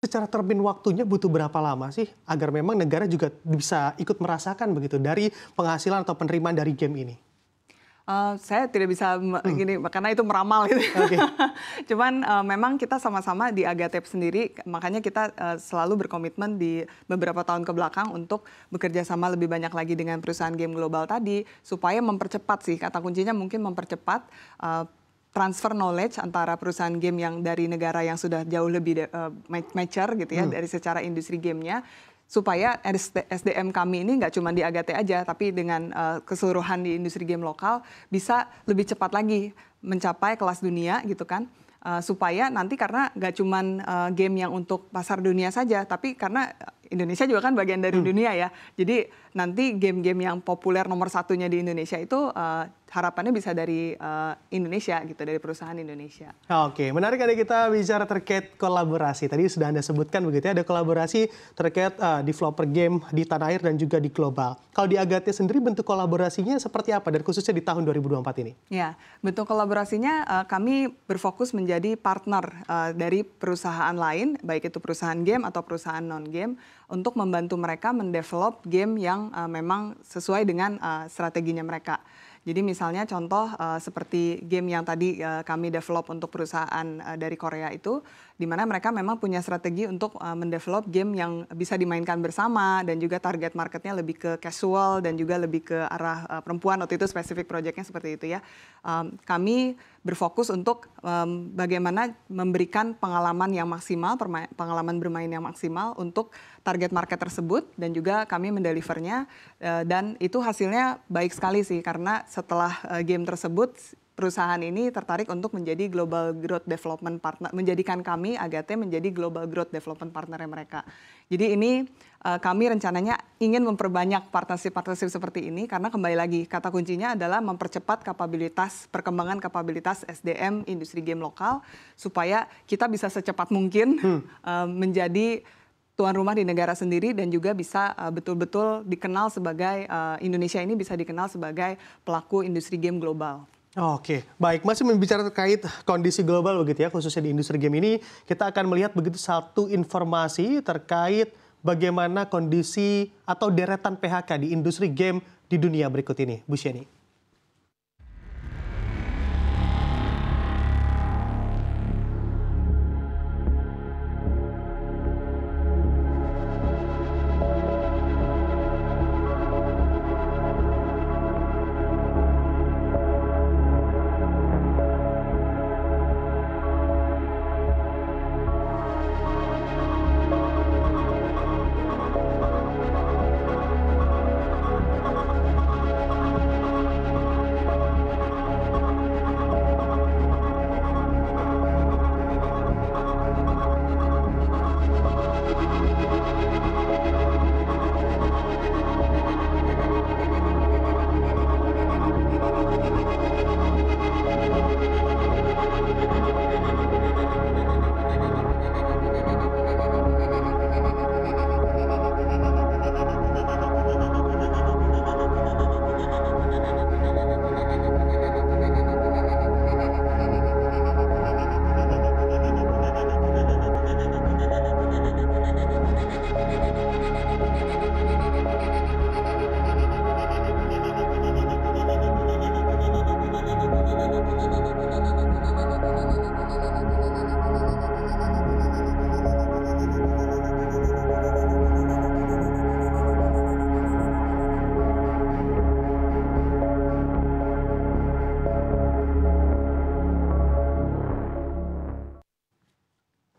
secara termin waktunya butuh berapa lama sih agar memang negara juga bisa ikut merasakan begitu dari penghasilan atau penerimaan dari game ini? Uh, saya tidak bisa hmm. gini karena itu meramal gitu. Okay. Cuman uh, memang kita sama-sama di Agatep sendiri makanya kita uh, selalu berkomitmen di beberapa tahun ke belakang untuk bekerja sama lebih banyak lagi dengan perusahaan game global tadi supaya mempercepat sih kata kuncinya mungkin mempercepat uh, transfer knowledge antara perusahaan game yang dari negara yang sudah jauh lebih uh, mature gitu ya hmm. dari secara industri gamenya supaya SDM kami ini nggak cuma di Agate aja tapi dengan uh, keseluruhan di industri game lokal bisa lebih cepat lagi mencapai kelas dunia gitu kan uh, supaya nanti karena nggak cuma uh, game yang untuk pasar dunia saja tapi karena Indonesia juga kan bagian dari hmm. dunia ya. Jadi nanti game-game yang populer nomor satunya di Indonesia itu uh, harapannya bisa dari uh, Indonesia gitu, dari perusahaan Indonesia. Oke, menarik ada kita bicara terkait kolaborasi. Tadi sudah Anda sebutkan begitu ya, ada kolaborasi terkait uh, developer game di tanah air dan juga di global. Kalau di Agate sendiri bentuk kolaborasinya seperti apa dan khususnya di tahun 2024 ini? Ya, bentuk kolaborasinya uh, kami berfokus menjadi partner uh, dari perusahaan lain, baik itu perusahaan game atau perusahaan non-game untuk membantu mereka mendevelop game yang uh, memang sesuai dengan uh, strateginya mereka. Jadi misalnya contoh uh, seperti game yang tadi uh, kami develop untuk perusahaan uh, dari Korea itu, di mana mereka memang punya strategi untuk uh, mendevelop game yang bisa dimainkan bersama dan juga target marketnya lebih ke casual dan juga lebih ke arah uh, perempuan. Waktu itu spesifik proyeknya seperti itu ya. Um, kami berfokus untuk um, bagaimana memberikan pengalaman yang maksimal, pengalaman bermain yang maksimal untuk target market tersebut dan juga kami mendelivernya uh, dan itu hasilnya baik sekali sih karena setelah uh, game tersebut perusahaan ini tertarik untuk menjadi global growth development partner, menjadikan kami Agate menjadi global growth development partner mereka. Jadi ini uh, kami rencananya ingin memperbanyak partnership-partnership seperti ini karena kembali lagi kata kuncinya adalah mempercepat kapabilitas perkembangan kapabilitas SDM industri game lokal supaya kita bisa secepat mungkin hmm. uh, menjadi tuan rumah di negara sendiri dan juga bisa eh, betul-betul uh, dikenal sebagai uh, Indonesia ini bisa dikenal sebagai pelaku industri game global. Oke, baik. Masih membicara terkait kondisi global begitu ya, khususnya di industri game ini, kita akan melihat begitu satu informasi terkait bagaimana kondisi atau deretan PHK di industri game di dunia berikut ini, Bu Sheni.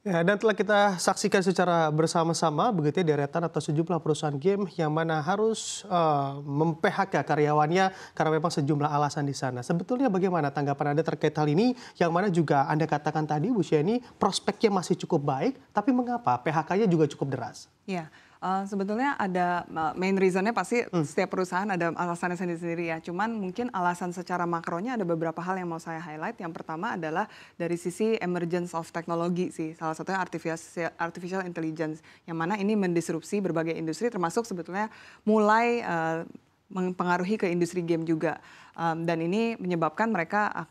Ya, dan telah kita saksikan secara bersama-sama begitu ya deretan atau sejumlah perusahaan game yang mana harus uh, eh, mem karyawannya karena memang sejumlah alasan di sana. Sebetulnya bagaimana tanggapan Anda terkait hal ini yang mana juga Anda katakan tadi Bu Sheni prospeknya masih cukup baik tapi mengapa PHK-nya juga cukup deras? Ya. Uh, sebetulnya ada uh, main reasonnya pasti hmm. setiap perusahaan ada alasannya sendiri-sendiri ya. Cuman mungkin alasan secara makronya ada beberapa hal yang mau saya highlight. Yang pertama adalah dari sisi emergence of technology sih. Salah satunya artificial, artificial intelligence. Yang mana ini mendisrupsi berbagai industri termasuk sebetulnya mulai uh, mempengaruhi ke industri game juga. Um, dan ini menyebabkan mereka ah,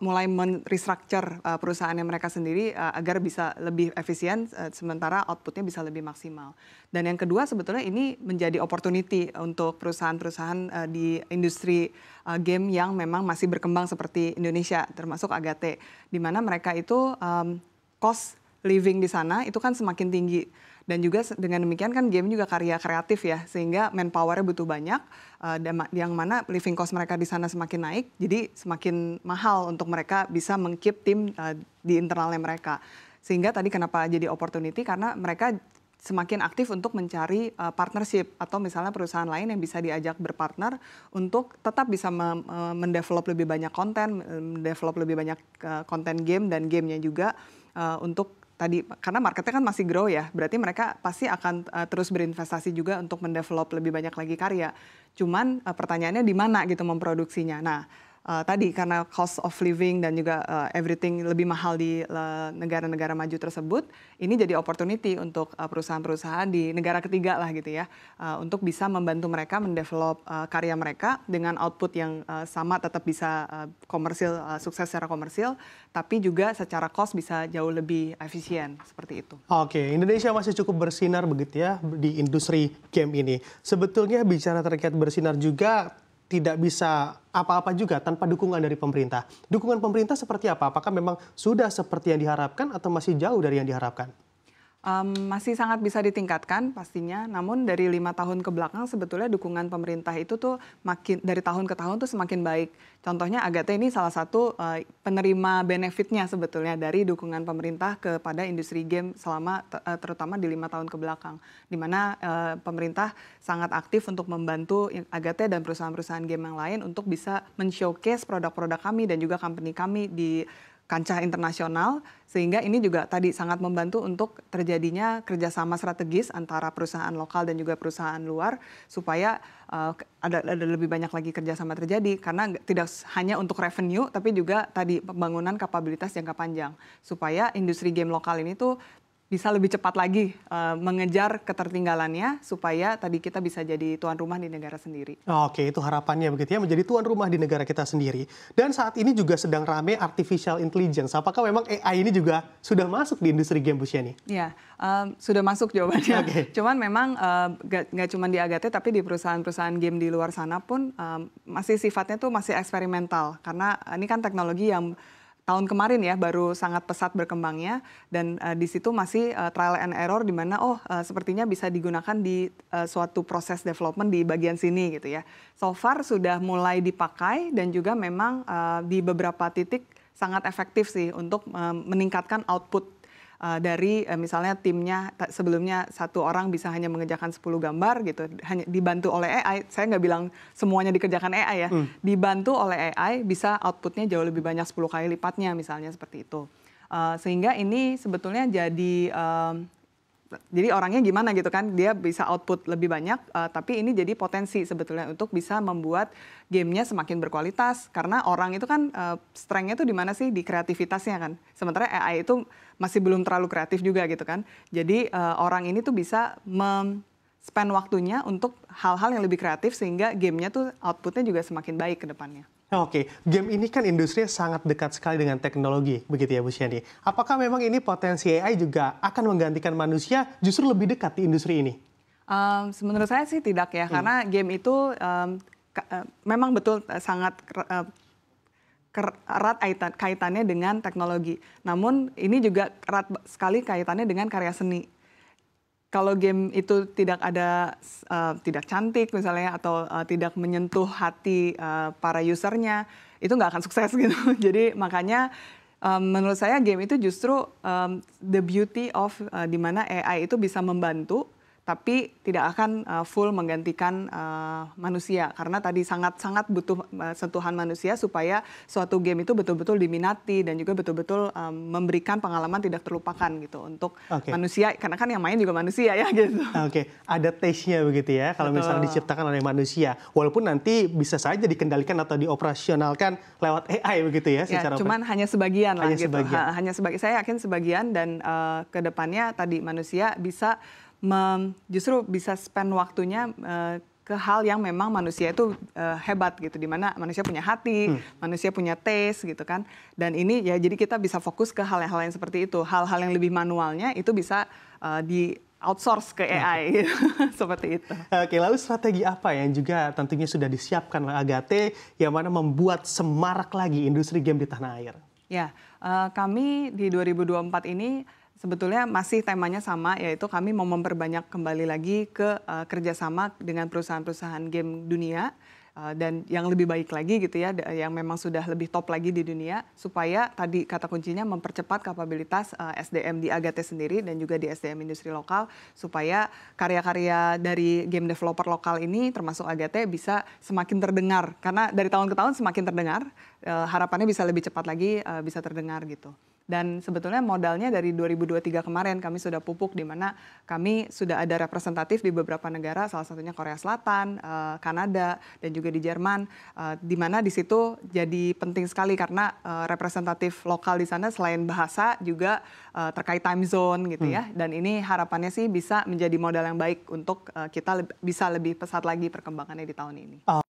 mulai men-restructure uh, yang mereka sendiri uh, agar bisa lebih efisien, uh, sementara outputnya bisa lebih maksimal. Dan yang kedua sebetulnya ini menjadi opportunity untuk perusahaan-perusahaan uh, di industri uh, game yang memang masih berkembang seperti Indonesia, termasuk Agate, di mana mereka itu um, cost living di sana itu kan semakin tinggi dan juga dengan demikian kan game juga karya kreatif ya sehingga manpowernya butuh banyak uh, yang mana living cost mereka di sana semakin naik jadi semakin mahal untuk mereka bisa mengkeep tim uh, di internalnya mereka sehingga tadi kenapa jadi opportunity karena mereka semakin aktif untuk mencari uh, partnership atau misalnya perusahaan lain yang bisa diajak berpartner untuk tetap bisa me mendevelop lebih banyak konten, mendevelop lebih banyak uh, game dan gamenya juga uh, untuk tadi karena marketnya kan masih grow ya, berarti mereka pasti akan uh, terus berinvestasi juga untuk mendevelop lebih banyak lagi karya. Cuman uh, pertanyaannya di mana gitu memproduksinya. Nah, uh, tadi karena cost of living dan juga uh, everything lebih mahal di eh, negara-negara uh, maju tersebut, ini jadi opportunity untuk perusahaan-perusahaan di negara ketiga lah gitu ya, uh, untuk bisa membantu mereka mendevelop uh, karya mereka dengan output yang uh, sama tetap bisa uh, komersil uh, sukses secara komersil, tapi juga secara cost bisa jauh lebih efisien seperti itu. Oke, okay. Indonesia masih cukup bersinar begitu ya di industri game ini. Sebetulnya bicara terkait bersinar juga tidak bisa apa-apa juga tanpa dukungan dari pemerintah. Dukungan pemerintah seperti apa? Apakah memang sudah seperti yang diharapkan atau masih jauh dari yang diharapkan? Um, masih sangat bisa ditingkatkan pastinya. Namun dari lima tahun ke belakang sebetulnya dukungan pemerintah itu tuh makin dari tahun ke tahun tuh semakin baik. Contohnya Agate ini salah satu uh, penerima benefitnya sebetulnya dari dukungan pemerintah kepada industri game selama uh, terutama di lima tahun ke belakang. Di mana uh, pemerintah sangat aktif untuk membantu Agate dan perusahaan-perusahaan game yang lain untuk bisa men-showcase produk-produk kami dan juga company kami di kancah internasional sehingga ini juga tadi sangat membantu untuk terjadinya kerjasama strategis antara perusahaan lokal dan juga perusahaan luar supaya uh, ada, ada lebih banyak lagi kerjasama terjadi karena tidak hanya untuk revenue tapi juga tadi pembangunan kapabilitas jangka panjang supaya industri game lokal ini tuh bisa lebih cepat lagi uh, mengejar ketertinggalannya supaya tadi kita bisa jadi tuan rumah di negara sendiri. Oke, itu harapannya begitu ya menjadi tuan rumah di negara kita sendiri. Dan saat ini juga sedang rame artificial intelligence. Apakah memang AI ini juga sudah masuk di industri game Bu Shani? Ya, um, sudah masuk jawabannya. Okay. Cuman memang uh, eh, gak, cuma di Agate tapi di perusahaan-perusahaan game di luar sana pun um, masih sifatnya tuh masih eksperimental karena ini kan teknologi yang tahun kemarin ya baru sangat pesat berkembangnya dan uh, di situ masih uh, trial and error di mana oh uh, sepertinya bisa digunakan di uh, suatu proses development di bagian sini gitu ya. So far sudah mulai dipakai dan juga memang uh, di beberapa titik sangat efektif sih untuk uh, meningkatkan output uh, dari uh, misalnya timnya sebelumnya satu orang bisa hanya mengerjakan 10 gambar gitu hanya dibantu oleh AI saya nggak bilang semuanya dikerjakan AI ya hmm. dibantu oleh AI bisa outputnya jauh lebih banyak 10 kali lipatnya misalnya seperti itu uh, sehingga ini sebetulnya jadi uh, jadi orangnya gimana gitu kan dia bisa output lebih banyak uh, tapi ini jadi potensi sebetulnya untuk bisa membuat gamenya semakin berkualitas karena orang itu kan uh, strengthnya tuh di mana sih di kreativitasnya kan sementara AI itu masih belum terlalu kreatif juga gitu kan jadi uh, orang ini tuh bisa mem spend waktunya untuk hal-hal yang lebih kreatif sehingga gamenya tuh outputnya juga semakin baik ke depannya. Oke, game ini kan industrinya sangat dekat sekali dengan teknologi, begitu ya Bu Shandy. Apakah memang ini potensi AI juga akan menggantikan manusia justru lebih dekat di industri ini? Um, menurut saya sih tidak ya, hmm. karena game itu um, uh, memang betul uh, sangat uh, erat kaitannya dengan teknologi. Namun ini juga erat sekali kaitannya dengan karya seni kalau game itu tidak ada uh, tidak cantik misalnya atau uh, tidak menyentuh hati uh, para usernya itu nggak akan sukses gitu jadi makanya um, menurut saya game itu justru um, the beauty of uh, dimana AI itu bisa membantu tapi tidak akan uh, full menggantikan uh, manusia karena tadi sangat-sangat butuh eh, sentuhan manusia supaya suatu game itu betul-betul diminati dan juga betul-betul um, memberikan pengalaman tidak terlupakan gitu untuk okay. manusia karena kan yang main juga manusia ya gitu. Oke, okay. ada taste-nya begitu ya kalau misalnya diciptakan oleh manusia walaupun nanti bisa saja dikendalikan atau dioperasionalkan lewat AI begitu ya, ya secara ya, cuman hanya sebagian lah hanya gitu. Sebagian. Hanya sebagian. Saya yakin sebagian dan uh, kedepannya tadi manusia bisa justru bisa spend waktunya uh, ke hal yang memang manusia itu uh, hebat gitu dimana manusia punya hati hmm. manusia punya taste gitu kan dan ini ya jadi kita bisa fokus ke hal-hal yang seperti itu hal-hal yang lebih manualnya itu bisa uh, di outsource ke AI gitu. seperti itu. Oke, lalu strategi apa yang juga tentunya sudah disiapkan oleh Agate yang mana membuat semarak lagi industri game di tanah air? Ya, uh, kami di 2024 ini sebetulnya masih temanya sama, yaitu kami mau memperbanyak kembali lagi ke uh, kerjasama dengan perusahaan-perusahaan game dunia uh, dan yang lebih baik lagi gitu ya, yang memang sudah lebih top lagi di dunia, supaya tadi kata kuncinya mempercepat kapabilitas uh, eh, SDM di Agate sendiri dan juga di SDM industri lokal, supaya karya-karya dari game developer lokal ini termasuk Agate bisa semakin terdengar, karena dari tahun ke tahun semakin terdengar, uh, harapannya bisa lebih cepat lagi uh, bisa terdengar gitu. Dan sebetulnya modalnya dari 2023 kemarin kami sudah pupuk di mana kami sudah ada representatif di beberapa negara, salah satunya Korea Selatan, eh, Kanada, dan juga di Jerman, eh, di mana di situ jadi penting sekali karena eh, representatif lokal di sana selain bahasa juga terkait time zone gitu ya. Hmm. Dan ini harapannya sih bisa menjadi modal yang baik untuk kita bisa lebih pesat lagi perkembangannya di tahun ini. Oh.